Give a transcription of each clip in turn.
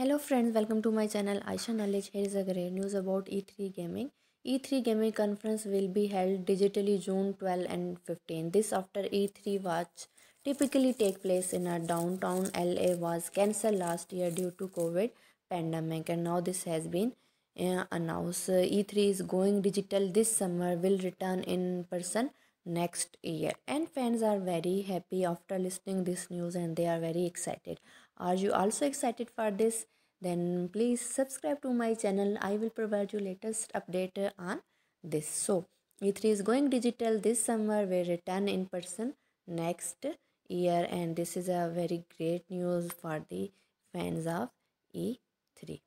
Hello friends, welcome to my channel Aisha Knowledge. Here is a great news about E3 Gaming. E3 Gaming Conference will be held digitally June 12 and 15. This after E3 Watch typically take place in a downtown LA was cancelled last year due to COVID pandemic and now this has been uh, announced. E3 is going digital this summer will return in person next year and fans are very happy after listening this news and they are very excited are you also excited for this then please subscribe to my channel i will provide you latest update on this so e3 is going digital this summer we return in person next year and this is a very great news for the fans of e3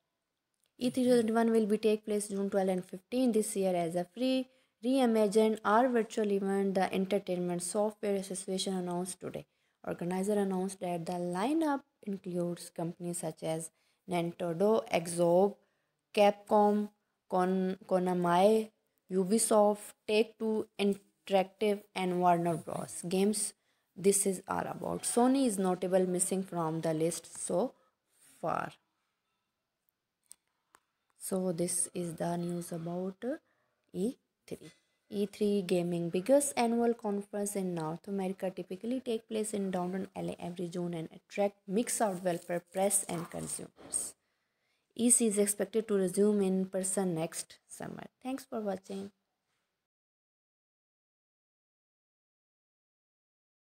e3 2021 will be take place june 12 and 15 this year as a free Reimagine our virtual event, the Entertainment Software Association announced today. Organizer announced that the lineup includes companies such as Nintendo, Exob, Capcom, Kon Konami, Ubisoft, Take-Two Interactive and Warner Bros. Games this is all about. Sony is notable missing from the list so far. So this is the news about E. E3. Gaming biggest annual conference in North America typically take place in downtown LA every June and attract mix of developer press and consumers. EC is expected to resume in person next summer. Thanks for watching.